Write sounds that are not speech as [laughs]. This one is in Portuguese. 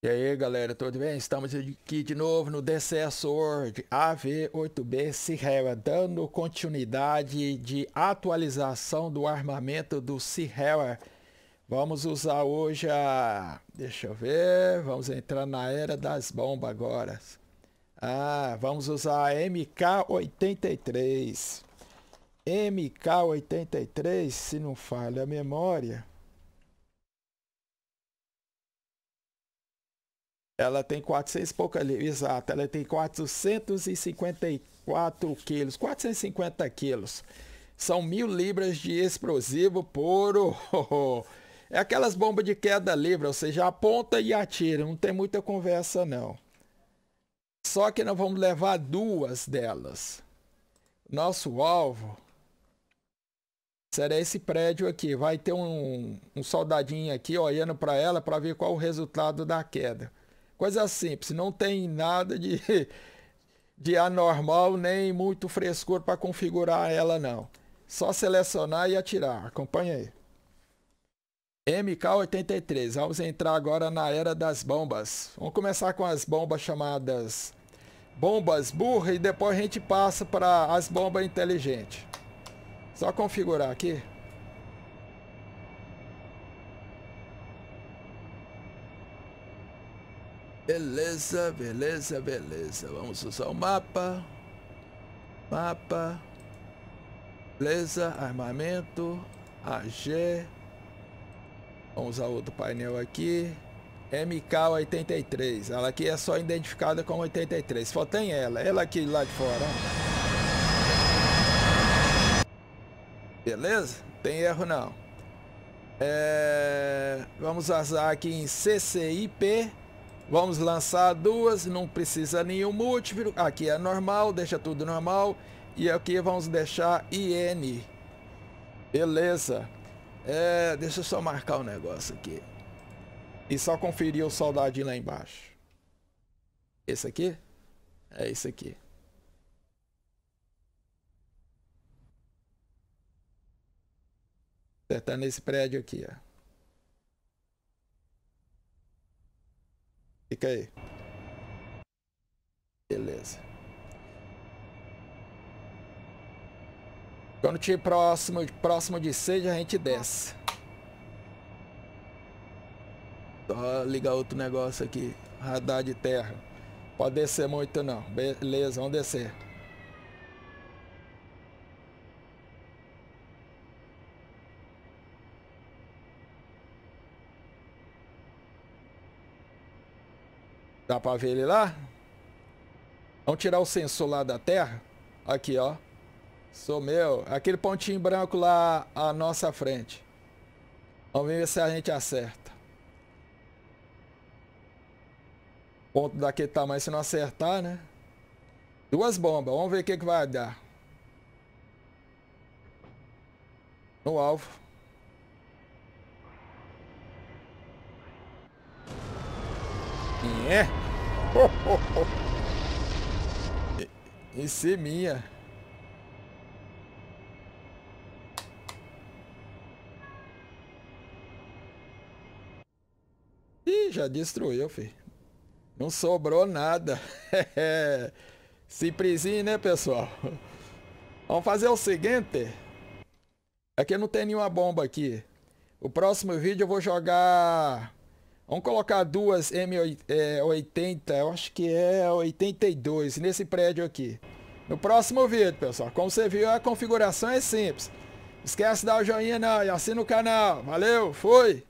E aí galera, tudo bem? Estamos aqui de novo no DCS World AV-8B Sierra, dando continuidade de atualização do armamento do Sierra. Vamos usar hoje a... deixa eu ver, vamos entrar na era das bombas agora. Ah, vamos usar a MK-83. MK-83, se não falha a memória... Ela tem 400 e pouca exato, ela tem 454 quilos, 450 quilos. São mil libras de explosivo puro. [laughs] É aquelas bombas de queda livre, ou seja, aponta e atira, não tem muita conversa não. Só que nós vamos levar duas delas. Nosso alvo será esse prédio aqui. Vai ter um, um soldadinho aqui olhando para ela para ver qual o resultado da queda. Coisa simples, não tem nada de, [laughs] de anormal nem muito frescor para configurar ela não. Só selecionar e atirar. Acompanha aí. MK83. Vamos entrar agora na era das bombas. Vamos começar com as bombas chamadas bombas burra e depois a gente passa para as bombas inteligentes. Só configurar aqui. Beleza, beleza, beleza. Vamos usar o mapa. Mapa. Beleza, armamento. AG. Vamos usar outro painel aqui. MK83. Ela aqui é só identificada como 83. Só tem ela. Ela aqui lá de fora. Beleza? Tem erro não. É... Vamos usar aqui em CCIP. Vamos lançar duas, não precisa nenhum múltiplo. Aqui é normal, deixa tudo normal. E aqui vamos deixar IN. Beleza. É, deixa eu só marcar o um negócio aqui. E só conferir o soldadinho lá embaixo. Esse aqui? É esse aqui. Acertando esse nesse prédio aqui, ó. Fica aí. Beleza. Quando tiver próximo, próximo de seja, a gente desce. Só ligar outro negócio aqui. Radar de terra. Pode descer muito não. Beleza, vamos descer. Dá pra ver ele lá? Vamos tirar o sensor lá da terra. Aqui, ó. Sou meu. Aquele pontinho branco lá à nossa frente. Vamos ver se a gente acerta. Ponto daquele tamanho, se não acertar, né? Duas bombas. Vamos ver o que, que vai dar. No alvo. quem é? Esse é minha. Ih, já destruiu, filho. Não sobrou nada. [laughs] Simplesinho, né, pessoal? Vamos fazer o seguinte. Aqui não tem nenhuma bomba aqui. O próximo vídeo eu vou jogar Vamos colocar duas M80, é, eu acho que é 82, nesse prédio aqui. No próximo vídeo, pessoal. Como você viu, a configuração é simples. Esquece de dar o joinha não e assina o canal. Valeu, fui!